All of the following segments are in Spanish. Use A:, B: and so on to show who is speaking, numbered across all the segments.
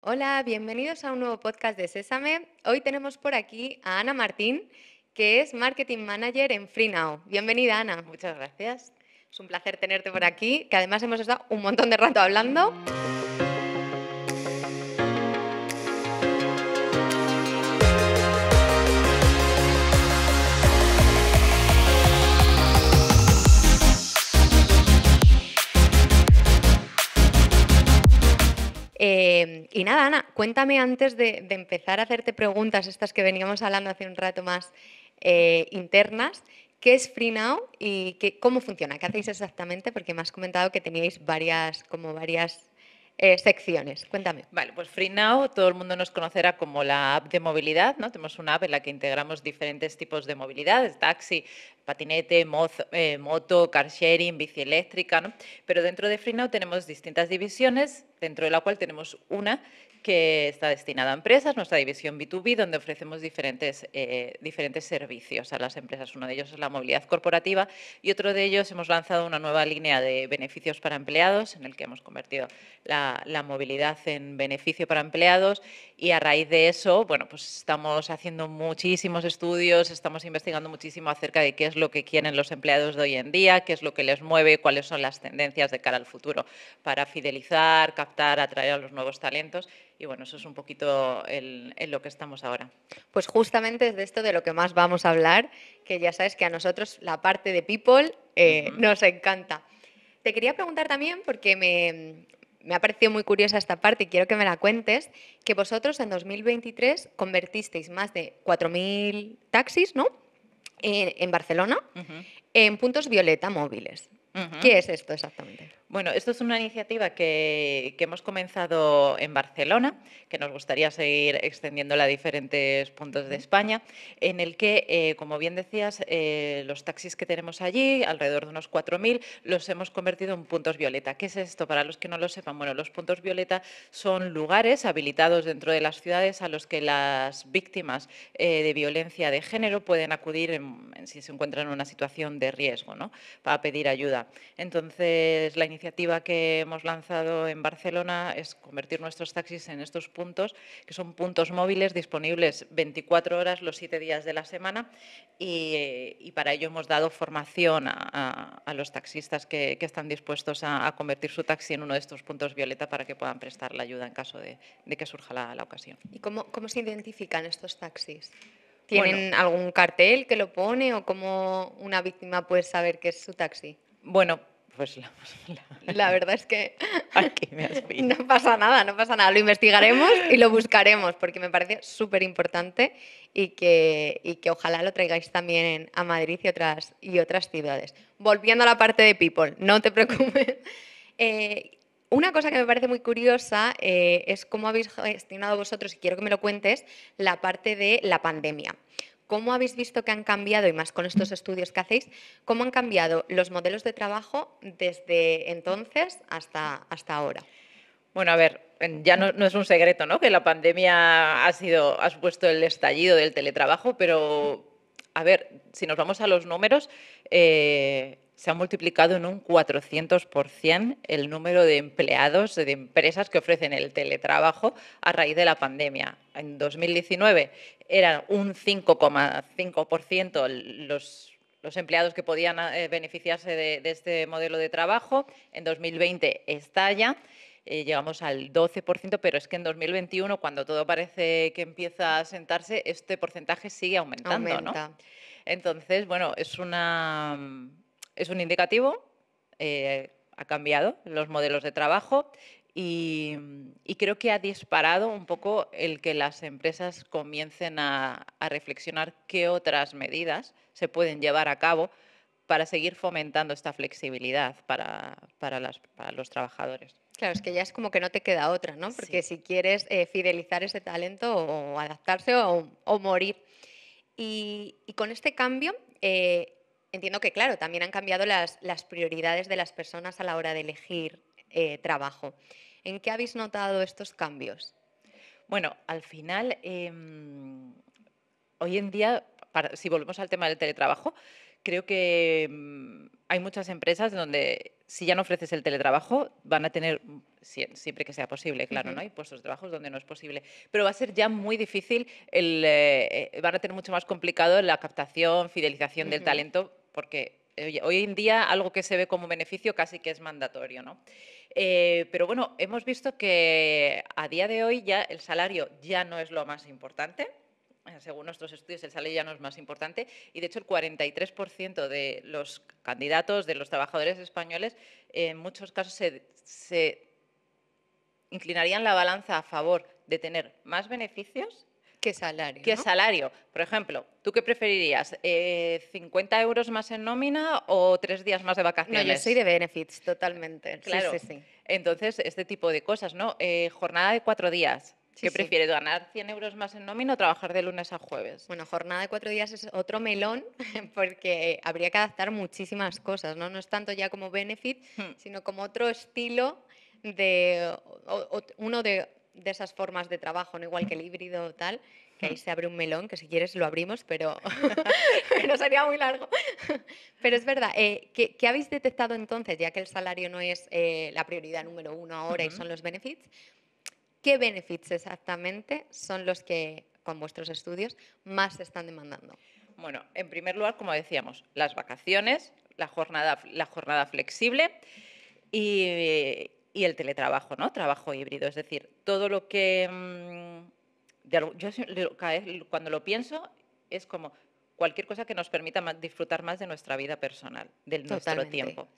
A: Hola, bienvenidos a un nuevo podcast de Sésame. Hoy tenemos por aquí a Ana Martín, que es Marketing Manager en FreeNow. Bienvenida, Ana. Muchas gracias. Es un placer tenerte por aquí, que además hemos estado un montón de rato hablando. Eh, y nada, Ana, cuéntame antes de, empezar a hacerte preguntas, estas que veníamos hablando hace un rato más eh, internas, ¿qué es FreeNow y cómo funciona? ¿Qué hacéis exactamente? Porque me has comentado que teníais varias, como varias eh, secciones. Cuéntame.
B: Vale, pues FreeNow, todo el mundo nos conocerá como la app de movilidad, ¿no? Tenemos una app en la que integramos diferentes tipos de movilidad, taxi, patinete, moto, car sharing, bici eléctrica, ¿no? Pero dentro de FreeNow tenemos distintas divisiones dentro de la cual tenemos una que está destinada a empresas, nuestra división B2B, donde ofrecemos diferentes, eh, diferentes servicios a las empresas. Uno de ellos es la movilidad corporativa y otro de ellos hemos lanzado una nueva línea de beneficios para empleados, en el que hemos convertido la, movilidad en beneficio para empleados y a raíz de eso, bueno, pues estamos haciendo muchísimos estudios, estamos investigando muchísimo acerca de qué es lo que quieren los empleados de hoy en día, qué es lo que les mueve, cuáles son las tendencias de cara al futuro para fidelizar, atraer a los nuevos talentos y bueno, eso es un poquito el, en lo que estamos ahora.
A: Pues justamente es de esto de lo que más vamos a hablar, que ya sabes que a nosotros la parte de people
B: eh, nos
A: encanta. Te quería preguntar también, porque me, me ha parecido muy curiosa esta parte y quiero que me la cuentes, que vosotros en 2023 convertisteis más de 4.000 taxis, ¿no? Eh, en, Barcelona, en puntos violeta móviles. ¿Qué es esto exactamente?
B: Bueno, esto es una iniciativa que, hemos comenzado en Barcelona, que nos gustaría seguir extendiéndola a diferentes puntos de España, en el que, eh, como bien decías, eh, los taxis que tenemos allí, alrededor de unos 4.000, los hemos convertido en puntos violeta. ¿Qué es esto? Para los que no lo sepan, bueno, los puntos violeta son lugares habilitados dentro de las ciudades a los que las víctimas eh, de violencia de género pueden acudir si se encuentran en una situación de riesgo, ¿no? Para pedir ayuda. Entonces, la iniciativa iniciativa que hemos lanzado en Barcelona es convertir nuestros taxis en estos puntos, que son puntos móviles disponibles 24 horas los siete días de la semana y, para ello hemos dado formación a, los taxistas que, están dispuestos a, convertir su taxi en uno de estos puntos violeta para que puedan prestar la ayuda en caso de, que surja la, ocasión.
A: ¿Y cómo, se identifican estos taxis?
B: ¿Tienen algún
A: cartel que lo pone o cómo una víctima puede saber que es su taxi?
B: Bueno, pues la, verdad es
A: que no pasa nada, no pasa nada. Lo investigaremos y lo buscaremos porque me parece súper importante y que, ojalá lo traigáis también a Madrid y otras, y otras ciudades. Volviendo a la parte de People, no te preocupes. Eh, una cosa que me parece muy curiosa eh, es cómo habéis gestionado vosotros, y quiero que me lo cuentes, la parte de la pandemia. ¿cómo habéis visto que han cambiado, y más con estos estudios que hacéis, cómo han cambiado los modelos de trabajo
B: desde entonces hasta, hasta ahora? Bueno, a ver, ya no, es un secreto, ¿no? Que la pandemia ha sido, ha supuesto el estallido del teletrabajo, pero a ver, si nos vamos a los números, eh, se ha multiplicado en un 400% el número de empleados de empresas que ofrecen el teletrabajo a raíz de la pandemia. En 2019 eran un 5,5% los, empleados que podían eh, beneficiarse de, este modelo de trabajo. En 2020 estalla. Eh, llegamos al 12%, pero es que en 2021, cuando todo parece que empieza a sentarse, este porcentaje sigue aumentando. Entonces, bueno, es una es un indicativo, eh, ha cambiado los modelos de trabajo y, creo que ha disparado un poco el que las empresas comiencen a, reflexionar qué otras medidas se pueden llevar a cabo para seguir fomentando esta flexibilidad para, los trabajadores.
A: Claro, es que ya es como que no te queda otra, ¿no? Porque si quieres eh, fidelizar ese talento o adaptarse o, morir. Y, con este cambio, eh, entiendo que, claro, también han cambiado las, prioridades de las personas a la hora de elegir eh, trabajo. ¿En qué habéis notado estos cambios?
B: Bueno, al final, em, hoy en día, si volvemos al tema del teletrabajo, creo que em, hay muchas empresas donde si ya no ofreces el teletrabajo, van a tener, mm, siempre que sea posible, claro, ¿no? Hay puestos de trabajo donde no es posible, pero va a ser ya muy difícil, el, eh, eh, van a tener mucho más complicado la captación, fidelización del talento porque hoy en día algo que se ve como beneficio casi que es mandatorio, ¿no? Eh, pero bueno, hemos visto que a día de hoy ya el salario ya no es lo más importante. Eh, según nuestros estudios, el salario ya no es más importante y, de hecho, el 43% de los candidatos, de los trabajadores españoles, en muchos casos se inclinarían la balanza a favor de tener más beneficios ¿Qué salario? ¿Qué salario? Por ejemplo, ¿tú qué preferirías? ¿50 eh, euros más en nómina o tres días más de vacaciones? No, yo soy de benefits, totalmente. Claro. Entonces, este tipo de cosas, ¿no? Eh, jornada de cuatro días. ¿Qué prefieres, ganar 100 euros más en nómina o trabajar de lunes a jueves? Bueno, jornada de cuatro días es otro
A: melón porque habría que adaptar muchísimas cosas, ¿no? No es tanto ya como benefit, hmm. sino como otro estilo de uno de de esas formas de trabajo, no igual que el híbrido tal, que ahí se abre un melón, que si quieres lo abrimos, pero no sería muy largo. pero es verdad, eh, ¿qué, habéis detectado entonces, ya que el salario no es eh, la prioridad número uno ahora y son los benefits? ¿Qué benefits exactamente son los que con vuestros estudios más se están demandando?
B: Bueno, en primer lugar, como decíamos, las vacaciones, la jornada, la jornada flexible y, y el teletrabajo, ¿no? Trabajo híbrido, es decir, todo lo que... Mm, yo cuando lo pienso es como cualquier cosa que nos permita disfrutar más de nuestra vida personal, del nuestro tiempo.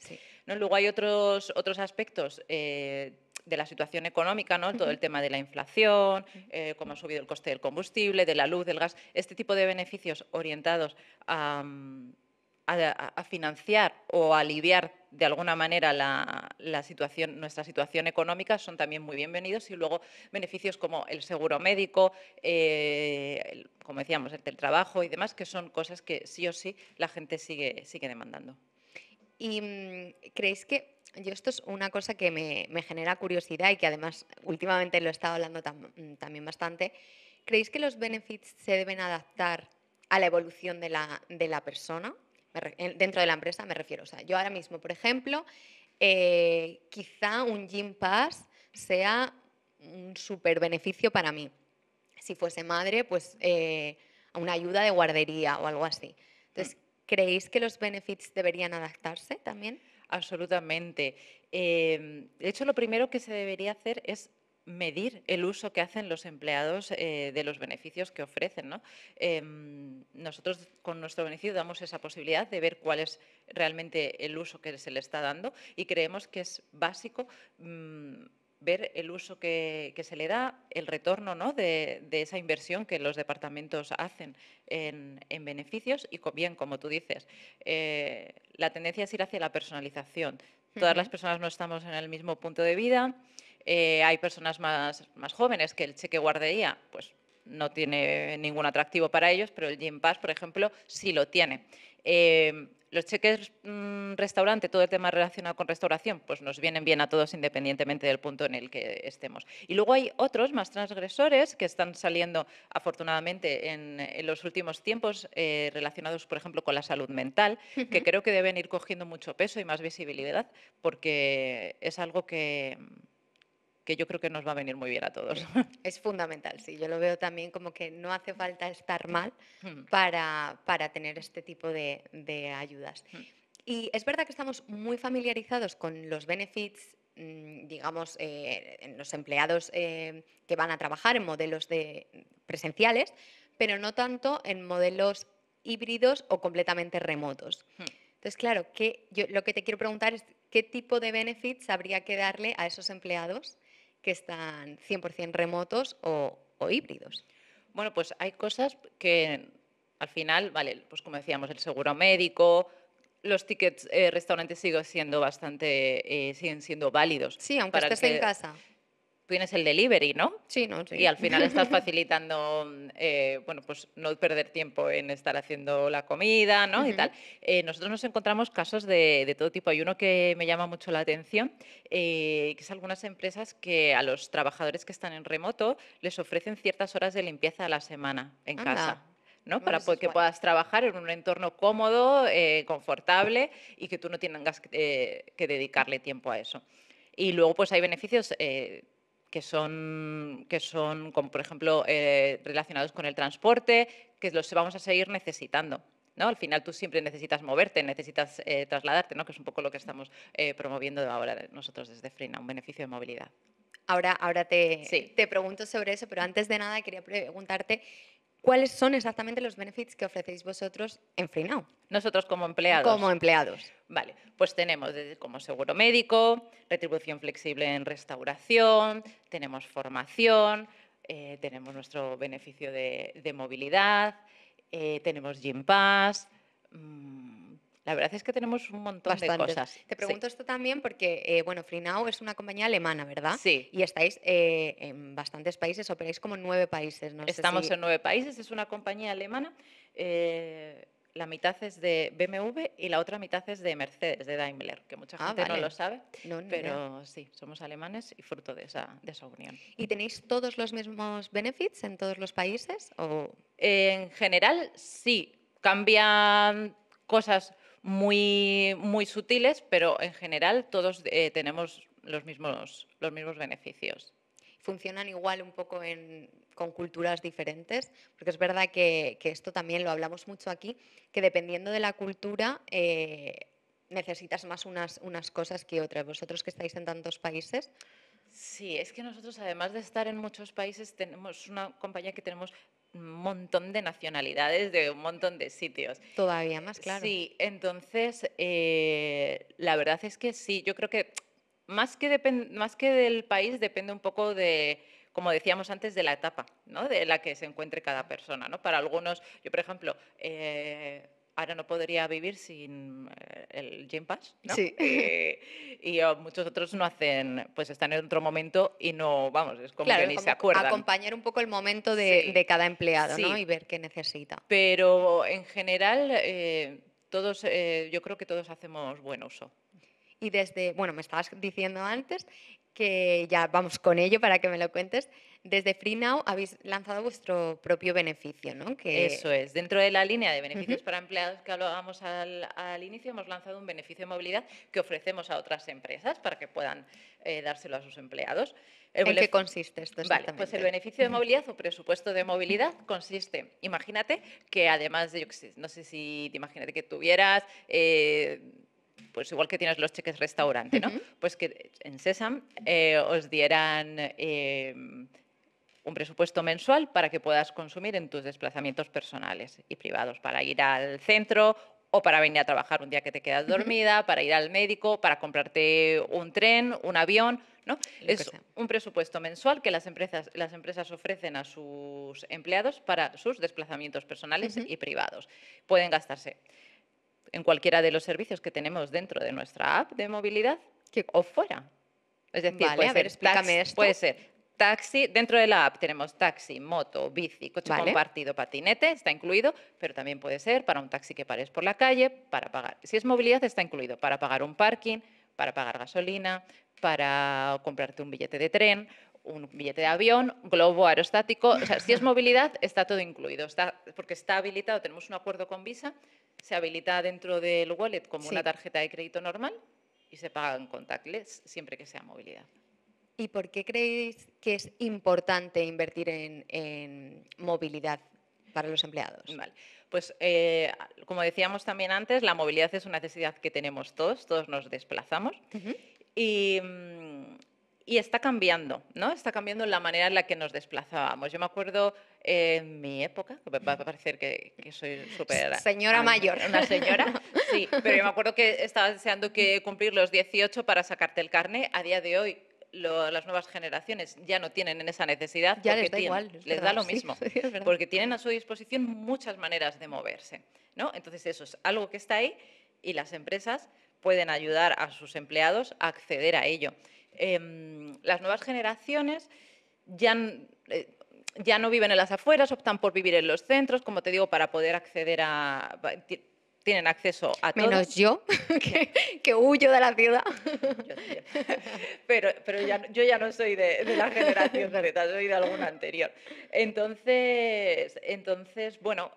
B: ¿No? Luego hay otros, otros aspectos eh, de la situación económica, ¿no? todo el tema de la inflación, eh, cómo ha subido el coste del combustible, de la luz, del gas, este tipo de beneficios orientados a... Mm, a, financiar o aliviar de alguna manera la, situación, nuestra situación económica son también muy bienvenidos y luego beneficios como el seguro médico, eh, como decíamos, el trabajo y demás, que son cosas que sí o sí la gente sigue, sigue demandando.
A: ¿Y mm, creéis que yo esto es una cosa que me, genera curiosidad y que además últimamente lo he estado hablando mm, también bastante? ¿Creéis que los benefits se deben adaptar a la evolución de la persona? dentro de la empresa me refiero. O sea, yo ahora mismo, por ejemplo, eh, quizá un Gym Pass sea un súper beneficio para mí. Si fuese madre, pues eh, una ayuda de guardería o algo así.
B: Entonces, ¿creéis que los benefits deberían adaptarse también? Absolutamente. Eh, de hecho, lo primero que se debería hacer es medir el uso que hacen los empleados eh, de los beneficios que ofrecen. Em, nosotros con nuestro beneficio damos esa posibilidad de ver cuál es realmente el uso que se le está dando y creemos que es básico mm, ver el uso que, se le da, el retorno ¿no? de, esa inversión que los departamentos hacen en, beneficios y bien, como tú dices, eh, la tendencia es ir hacia la personalización. Todas las personas no estamos en el mismo punto de vida, eh, hay personas más, jóvenes que el cheque guardería, pues no tiene ningún atractivo para ellos, pero el Gym Pass, por ejemplo, sí lo tiene. Eh, los cheques mm, restaurante, todo el tema relacionado con restauración, pues nos vienen bien a todos independientemente del punto en el que estemos. Y luego hay otros más transgresores que están saliendo afortunadamente en, los últimos tiempos eh, relacionados, por ejemplo, con la salud mental, que creo que deben ir cogiendo mucho peso y más visibilidad porque es algo que que yo creo que nos va a venir muy bien a todos. Es
A: fundamental, sí. Yo lo veo también como que no hace falta estar mal mm. para, para tener este tipo de, ayudas. Mm. Y es verdad que estamos muy familiarizados con los benefits mm, digamos, eh, en los empleados eh, que van a trabajar en modelos de presenciales, pero no tanto en modelos híbridos o completamente remotos. Entonces, claro, que yo, lo que te quiero preguntar es qué tipo de benefits habría que darle a esos empleados que están 100%
B: remotos o, híbridos. Bueno, pues hay cosas que al final, vale, pues como decíamos, el seguro médico, los tickets eh, restaurantes siguen siendo bastante, eh, siguen siendo válidos. Sí, aunque estés en casa tienes el delivery, ¿no? Sí, no, sí. Y al final estás facilitando, mm, eh, bueno, pues no perder tiempo en estar haciendo la comida, ¿no? Y tal. Eh, nosotros nos encontramos casos de, todo tipo. Hay uno que me llama mucho la atención, eh, que es algunas empresas que a los trabajadores que están en remoto les ofrecen ciertas horas de limpieza a la semana en casa. ¿no? Para que puedas trabajar en un entorno cómodo, confortable y que tú no tengas que dedicarle tiempo a eso. Y luego, pues hay beneficios que son, que son como por ejemplo, eh, relacionados con el transporte, que los vamos a seguir necesitando. ¿no? Al final tú siempre necesitas moverte, necesitas eh, trasladarte, ¿no? que es un poco lo que estamos eh, promoviendo ahora nosotros desde Frena, un beneficio de movilidad.
A: Ahora, ahora te, te pregunto sobre eso, pero antes de nada quería preguntarte ¿Cuáles son exactamente los benefits que ofrecéis vosotros
B: en FreeNow? Nosotros como empleados. Como empleados. Vale, pues tenemos como seguro médico, retribución flexible en restauración, tenemos formación, eh, tenemos nuestro beneficio de, movilidad, eh, tenemos Gym Pass. Mm, la verdad es que tenemos un montón de cosas. Te pregunto
A: esto también porque, eh, bueno, Freenow es una compañía alemana, ¿verdad? Sí. Y estáis eh, en bastantes países,
B: operáis como en nueve países, Estamos en nueve países, es una compañía alemana. Eh, la mitad es de BMW y la otra mitad es de Mercedes, de Daimler, que mucha ah, gente no lo sabe, pero sí, somos alemanes y fruto de esa, de esa unión.
A: ¿Y tenéis todos los mismos
B: benefits en todos los países? O? En general, sí. Cambian cosas muy, muy sutiles, pero en general todos eh, tenemos los mismos, los mismos beneficios. Funcionan igual
A: un poco con culturas diferentes, porque es verdad que, que, esto también lo hablamos mucho aquí, que dependiendo de la cultura eh, necesitas más unas, unas cosas que otras. Vosotros que estáis en tantos países,
B: Sí, es que nosotros además de estar en muchos países tenemos una compañía que tenemos un montón de nacionalidades de un montón de sitios. Todavía más, claro. Sí, entonces, eh, la verdad es que sí, yo creo que más que, más que del país depende un poco de, como decíamos antes, de la etapa ¿no? de la que se encuentre cada persona. ¿no? Para algunos, yo por ejemplo, eh, ahora no podría vivir sin eh, el gym Pass, ¿no? Sí. Eh, y muchos otros no hacen, pues están en otro momento y no, vamos, es como que ni se acuerdan. Acompañar
A: un poco el momento de, cada empleado, Y ver qué necesita.
B: Pero en general, eh, todos, yo creo que todos hacemos buen uso.
A: Y desde, bueno, me estabas diciendo antes que ya vamos con ello para que me lo cuentes. Desde FreeNow habéis lanzado vuestro propio beneficio, ¿no? Eso es. Dentro de la línea de beneficios
B: para empleados que hablábamos al, al, inicio, hemos lanzado un beneficio de movilidad que ofrecemos a otras empresas para que puedan eh, dárselo a sus empleados. ¿En qué consiste esto? Vale, pues el beneficio de movilidad o presupuesto de movilidad consiste, imagínate que además de, no sé si te imagínate que tuvieras... Eh, pues igual que tienes los cheques restaurante, ¿no? Pues que en Sesam eh, os dieran eh, un presupuesto mensual para que puedas consumir en tus desplazamientos personales y privados, para ir al centro o para venir a trabajar un día que te quedas dormida, para ir al médico, para comprarte un tren, un avión, ¿no? Es un presupuesto mensual que las empresas, las empresas ofrecen a sus empleados para sus desplazamientos personales y privados. Pueden gastarse en cualquiera de los servicios que tenemos dentro de nuestra app de movilidad o fuera. Es decir, puede, ser, taxi, puede ser taxi, dentro de la app tenemos taxi, moto, bici, coche compartido, patinete, está incluido, pero también puede ser para un taxi que pares por la calle, para pagar, si es movilidad está incluido, para pagar un parking, para pagar gasolina, para comprarte un billete de tren, un billete de avión, globo aerostático, o si es movilidad está todo incluido, porque está habilitado, tenemos un acuerdo con Visa, se habilita dentro del wallet como una tarjeta de crédito normal y se paga en contactless siempre que sea movilidad.
A: ¿Y por qué creéis que es importante invertir
B: en, movilidad para los empleados? Pues eh, como decíamos también antes, la movilidad es una necesidad que tenemos todos, todos nos desplazamos. Y mm, y está cambiando, ¿no? Está cambiando la manera en la que nos desplazábamos. Yo me acuerdo en mi época, va a parecer que, soy súper... Señora mayor. Una señora, sí. Pero yo me acuerdo que estaba deseando que cumplir los 18 para sacarte el carne. A día de hoy las nuevas generaciones ya no tienen esa necesidad. Ya les da igual. Les da lo mismo. porque tienen a su disposición muchas maneras de moverse. ¿no? Entonces eso es algo que está ahí y las empresas pueden ayudar a sus empleados a acceder a ello. Em, las nuevas generaciones ya, eh, ya no viven en las afueras, optan por vivir en los centros, como te digo, para poder acceder a... Tienen acceso a todo. Menos yo,
A: que, huyo de la ciudad.
B: Pero, pero yo ya no soy de, la generación Z, soy de alguna anterior. Entonces, entonces bueno,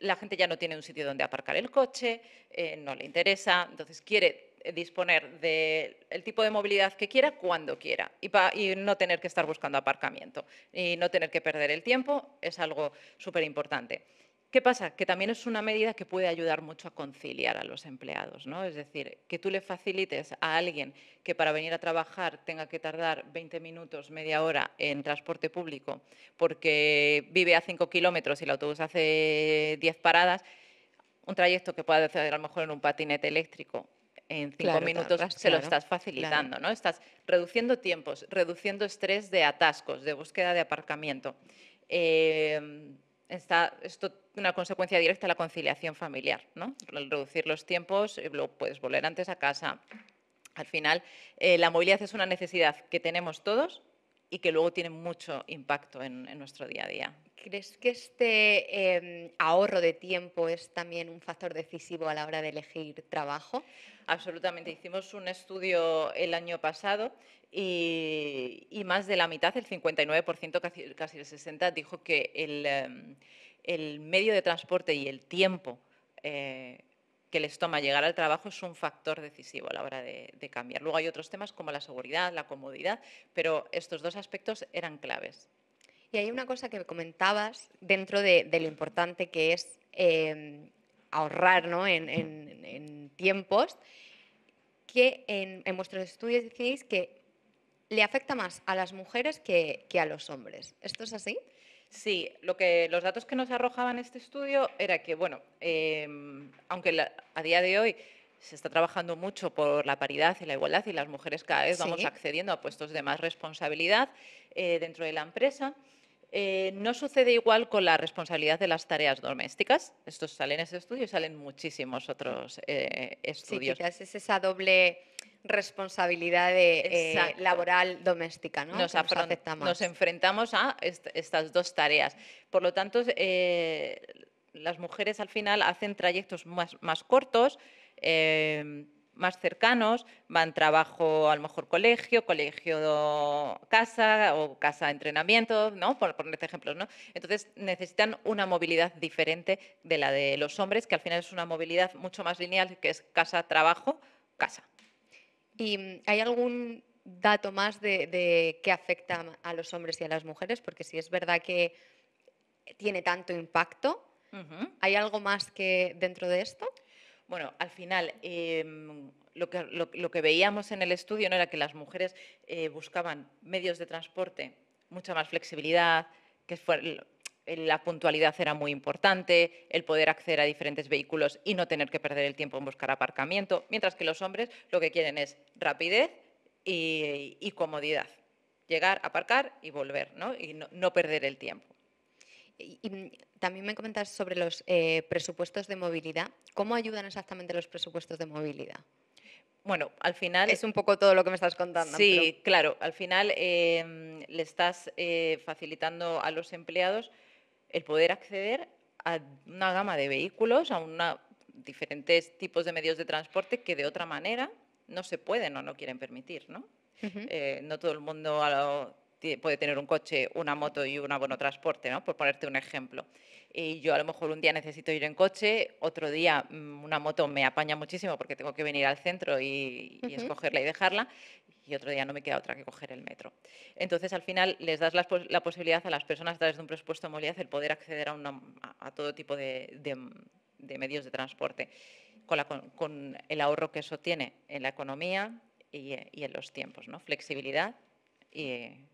B: la gente ya no tiene un sitio donde aparcar el coche, eh, no le interesa, entonces quiere eh, disponer del tipo de movilidad que quiera cuando quiera y, no tener que estar buscando aparcamiento y no tener que perder el tiempo es algo súper importante. ¿Qué pasa? Que también es una medida que puede ayudar mucho a conciliar a los empleados, ¿no? Es decir, que tú le facilites a alguien que para venir a trabajar tenga que tardar 20 minutos, media hora en transporte público porque vive a 5 kilómetros y el autobús hace 10 paradas, un trayecto que pueda hacer a lo mejor en un patinete eléctrico en cinco minutos se lo estás facilitando, ¿no? Estás reduciendo tiempos, reduciendo estrés de atascos, de búsqueda de aparcamiento. Eh, está esto una consecuencia directa a la conciliación familiar, ¿no? reducir los tiempos, eh, luego puedes volver antes a casa. Al final, eh, la movilidad es una necesidad que tenemos todos y que luego tiene mucho impacto en, en nuestro día a día.
A: ¿Crees que este em, ahorro de tiempo
B: es también un factor decisivo a la hora de elegir trabajo? Absolutamente. Hicimos un estudio el año pasado y, más de la mitad, el 59%, casi, el 60%, dijo que em, el, medio de transporte y el tiempo eh, que les toma llegar al trabajo es un factor decisivo a la hora de, de cambiar. Luego hay otros temas como la seguridad, la comodidad, pero estos dos aspectos eran claves.
A: Y hay una cosa que comentabas dentro de, lo importante que es em, ahorrar en, tiempos, que en, vuestros estudios decíais que le afecta más a las mujeres que, a los
B: hombres. ¿Esto es así? Sí, lo que, los datos que nos arrojaban este estudio era que, bueno, em, aunque a día de hoy se está trabajando mucho por la paridad y la igualdad y las mujeres cada vez vamos accediendo a puestos de más responsabilidad eh, dentro de la empresa, eh, no sucede igual con la responsabilidad de las tareas domésticas. Estos salen en ese estudio y salen muchísimos otros eh, estudios. es esa doble responsabilidad eh, laboral doméstica, ¿no? Nos, enfrentamos a estas dos tareas. Por lo tanto, las mujeres al final hacen trayectos más, cortos más cercanos, van trabajo, a lo mejor colegio, colegio casa o casa entrenamiento, ¿no? Por ponerte este ejemplos, ¿no? Entonces necesitan una movilidad diferente de la de los hombres, que al final es una movilidad mucho más lineal, que es casa, trabajo, casa. ¿Y mm, hay
A: algún dato más de, de qué afecta a los hombres y a las mujeres? Porque si es verdad que tiene tanto impacto, ¿hay algo más
B: que dentro de esto? Bueno, al final, em, lo, que, veíamos en el estudio no era que las mujeres eh, buscaban medios de transporte, mucha más flexibilidad, que eh, la puntualidad era muy importante, el poder acceder a diferentes vehículos y no tener que perder el tiempo en buscar aparcamiento, mientras que los hombres lo que quieren es rapidez y, comodidad, llegar, aparcar y volver, ¿no? y no perder el tiempo.
A: Y, mm, también me comentas sobre los eh, presupuestos de movilidad. ¿Cómo ayudan exactamente los presupuestos de movilidad?
B: Bueno, al final... Es un
A: poco todo lo que me estás contando. Sí,
B: claro. Al final em, le estás eh, facilitando a los empleados el poder acceder a una gama de vehículos, a una, diferentes tipos de medios de transporte que de otra manera no se pueden o no quieren permitir, ¿no? Eh, no todo el mundo puede tener un coche, una moto y un abono transporte, ¿no? por ponerte un ejemplo. Y yo a lo mejor un día necesito ir en coche, otro día mm, una moto me apaña muchísimo porque tengo que venir al centro y, escogerla y dejarla, y otro día no me queda otra que coger el metro. Entonces, al final, les das la, posibilidad a las personas a través de un presupuesto de movilidad el poder acceder a, a todo tipo de, medios de transporte, con, el ahorro que eso tiene en la economía y, y en los tiempos, ¿no? Flexibilidad y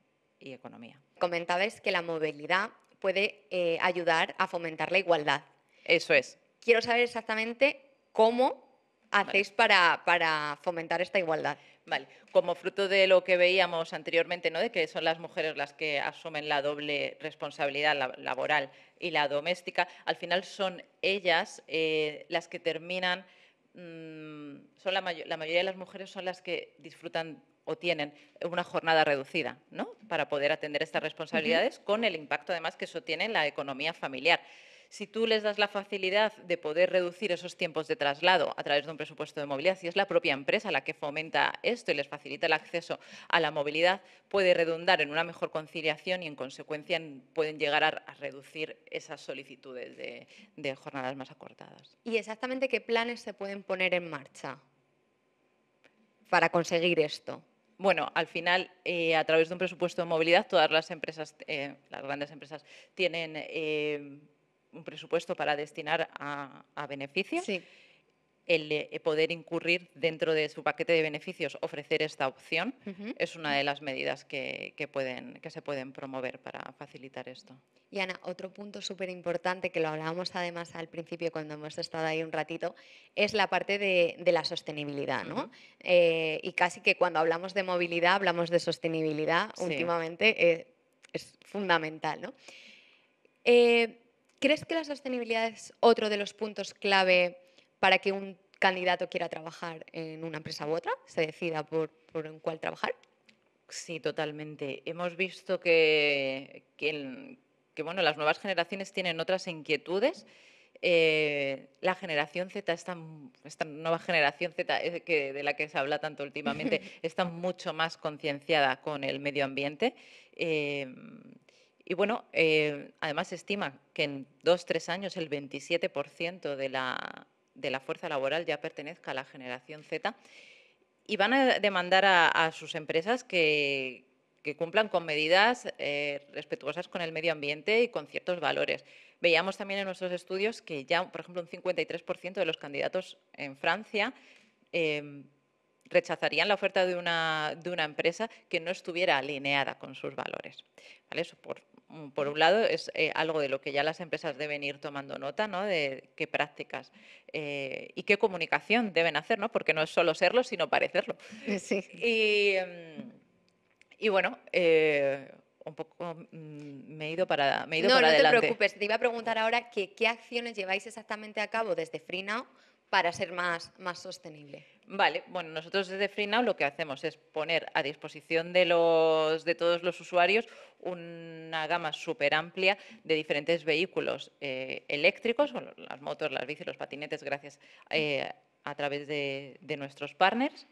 B: y economía.
A: Comentabais que la movilidad puede eh, ayudar a fomentar la igualdad. Eso es.
B: Quiero saber exactamente cómo hacéis para, fomentar esta igualdad. Vale, como fruto de lo que veíamos anteriormente, ¿no? de que son las mujeres las que asumen la doble responsabilidad laboral y la doméstica, al final son ellas eh, las que terminan, mm, son la mayoría de las mujeres son las que disfrutan o tienen una jornada reducida, ¿no? Para poder atender estas responsabilidades con el impacto además que eso tiene en la economía familiar. Si tú les das la facilidad de poder reducir esos tiempos de traslado a través de un presupuesto de movilidad, si es la propia empresa la que fomenta esto y les facilita el acceso a la movilidad, puede redundar en una mejor conciliación y, en consecuencia, pueden llegar a, reducir esas solicitudes de jornadas más acortadas.
A: ¿Y exactamente qué planes se pueden poner en marcha para conseguir esto?
B: Bueno, al final, eh, a través de un presupuesto de movilidad, todas las empresas, eh, las grandes empresas, tienen eh, un presupuesto para destinar a, beneficios el eh, poder incurrir dentro de su paquete de beneficios, ofrecer esta opción, es una de las medidas que, se pueden promover para facilitar esto.
A: Y Ana, otro punto súper importante que lo hablábamos además al principio cuando hemos estado ahí un ratito, es la parte de, la sostenibilidad, eh, y casi que cuando hablamos de movilidad hablamos de sostenibilidad, últimamente eh, es fundamental, ¿no? ¿Crees que la sostenibilidad es otro de los puntos clave para que un candidato quiera trabajar en una empresa u otra, se
B: decida por, en cuál trabajar? Sí, totalmente. Hemos visto que, las nuevas generaciones tienen otras inquietudes. Eh, la generación Z, esta, nueva generación Z eh, que, de la que se habla tanto últimamente, está mucho más concienciada con el medio ambiente. Eh, y bueno, además se estima que en dos, tres años el 27% de la, de la fuerza laboral ya pertenezca a la generación Z y van a demandar a, sus empresas que, cumplan con medidas eh, respetuosas con el medio ambiente y con ciertos valores. Veíamos también en nuestros estudios que ya, por ejemplo, un 53% de los candidatos en Francia em, rechazarían la oferta de una, de una, empresa que no estuviera alineada con sus valores. ¿Vale? Eso por Mm, por un lado, es eh, algo de lo que ya las empresas deben ir tomando nota, ¿no? De qué prácticas eh, y qué comunicación deben hacer, ¿no? Porque no es solo serlo, sino parecerlo. Eh, em, y, bueno, un poco mm, me he ido para, me no, no adelante. No, te preocupes.
A: Te iba a preguntar ahora qué acciones lleváis exactamente a cabo desde Now para ser más, más sostenible.
B: Vale, bueno, nosotros desde FreeNow lo que hacemos es poner a disposición de, los, de todos los usuarios una gama súper amplia de diferentes vehículos eh, eléctricos, las motos, las bicis, los patinetes, gracias eh, a través de nuestros partners.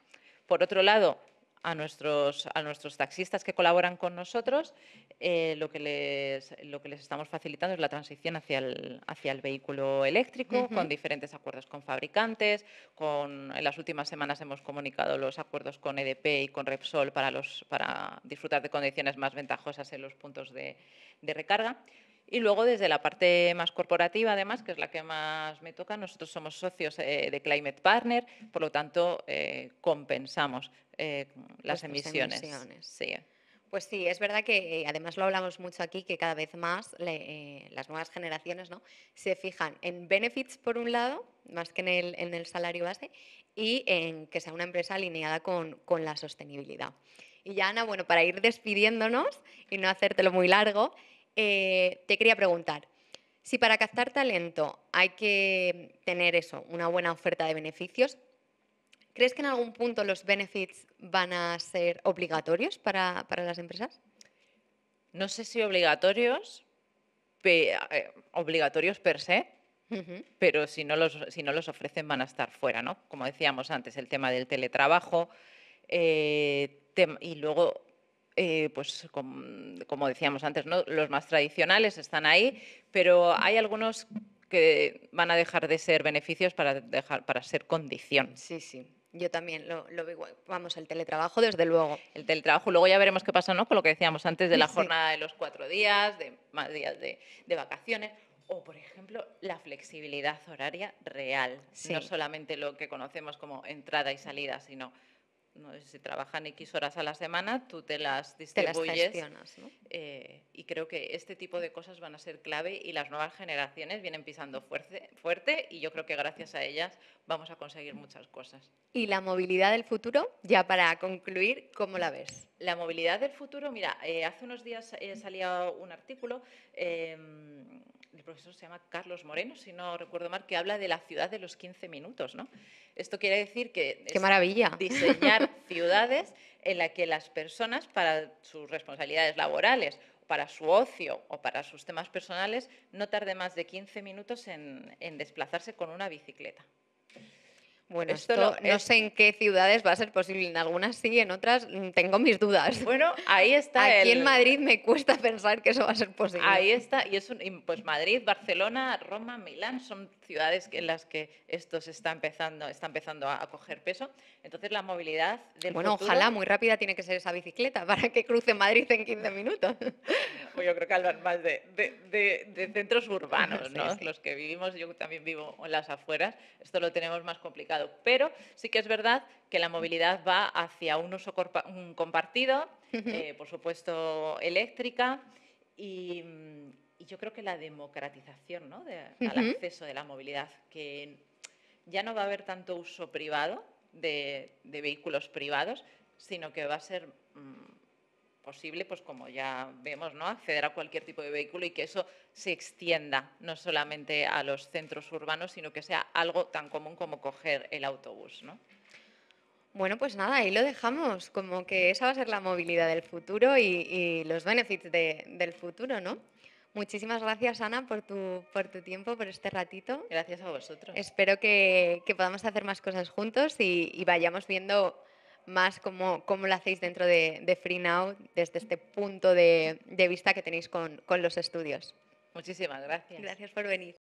B: Por otro lado, a nuestros, a nuestros taxistas que colaboran con nosotros, eh, lo, que les, lo que les estamos facilitando es la transición hacia el, hacia el vehículo eléctrico, con diferentes acuerdos con fabricantes, con, en las últimas semanas hemos comunicado los acuerdos con EDP y con Repsol para, los, para disfrutar de condiciones más ventajosas en los puntos de, recarga. Y luego, desde la parte más corporativa, además, que es la que más me toca, nosotros somos socios eh, de Climate Partner, por lo tanto, eh, compensamos eh, las emisiones.
A: Pues sí, es verdad que eh, además lo hablamos mucho aquí, que cada vez más eh, las nuevas generaciones ¿no? se fijan en benefits por un lado, más que en el, salario base, y en que sea una empresa alineada con, la sostenibilidad. Y ya, Ana, bueno, para ir despidiéndonos y no hacértelo muy largo, te quería preguntar, si para captar talento hay que tener eso, una buena oferta de beneficios, ¿Crees que en algún punto los benefits van a ser obligatorios para, las empresas?
B: No sé si obligatorios, eh, obligatorios per se, pero si no, los, si no los ofrecen van a estar fuera, ¿no? Como decíamos antes, el tema del teletrabajo eh, y luego eh, pues como decíamos antes, ¿no? los más tradicionales están ahí, pero hay algunos que van a dejar de ser beneficios para, dejar, para ser condición. Sí, sí.
A: Yo también lo, lo veo.
B: Vamos, el teletrabajo, desde luego. El teletrabajo. Luego ya veremos qué pasa ¿no? con lo que decíamos antes de la jornada de los cuatro días, de más días de, de vacaciones. O, por ejemplo, la flexibilidad horaria real. No solamente lo que conocemos como entrada y salida, sino no si trabajan X horas a la semana, tú te las distribuyes. Eh, y creo que este tipo de cosas van a ser clave y las nuevas generaciones vienen pisando fuerte, fuerte y yo creo que gracias a ellas vamos a conseguir muchas cosas.
A: ¿Y la movilidad del futuro? Ya para concluir, ¿cómo la ves?
B: La movilidad del futuro, mira, eh, hace unos días he eh, salía un artículo el profesor se llama Carlos Moreno, si no recuerdo mal, que habla de la ciudad de los 15 minutos, ¿no? Esto quiere decir que... ¡Qué maravilla! Diseñar ciudades en las que las personas, para sus responsabilidades laborales, para su ocio o para sus temas personales, no tarde más de 15 minutos en desplazarse con una bicicleta.
A: Bueno, esto, no, sé en qué ciudades va a ser posible, en algunas sí, en otras mm, tengo mis dudas. Bueno, ahí está. Aquí en Madrid me cuesta pensar que eso va a ser posible. Ahí
B: está, y es pues Madrid, Barcelona, Roma, Milán son ciudades en las que esto se está empezando, está empezando a, coger peso. Entonces la movilidad del Bueno, ojalá muy
A: rápida tiene que ser esa bicicleta para que cruce Madrid en 15 minutos.
B: Pues yo creo que hablan más de, centros urbanos, ¿no? Los que vivimos, yo también vivo en las afueras, esto lo tenemos más complicado pero sí que es verdad que la movilidad va hacia un uso compartido, eh, por supuesto eléctrica, y, yo creo que la democratización ¿no? al acceso de la movilidad, que ya no va a haber tanto uso privado de, vehículos privados, sino que va a ser... Mm, posible, pues como ya vemos, ¿no? acceder a cualquier tipo de vehículo y que eso se extienda no solamente a los centros urbanos, sino que sea algo tan común como coger el autobús. ¿no?
A: Bueno, pues nada, ahí lo dejamos, como que esa va a ser la movilidad del futuro y, los benefits del futuro, ¿no? Muchísimas gracias, Ana, por tu, por tu tiempo, por este ratito. Gracias a vosotros. Espero que, podamos hacer más cosas juntos y vayamos viendo más cómo, cómo lo hacéis dentro de, Free Now desde este punto de, vista que tenéis
B: con, con los estudios. Muchísimas gracias. Gracias por venir.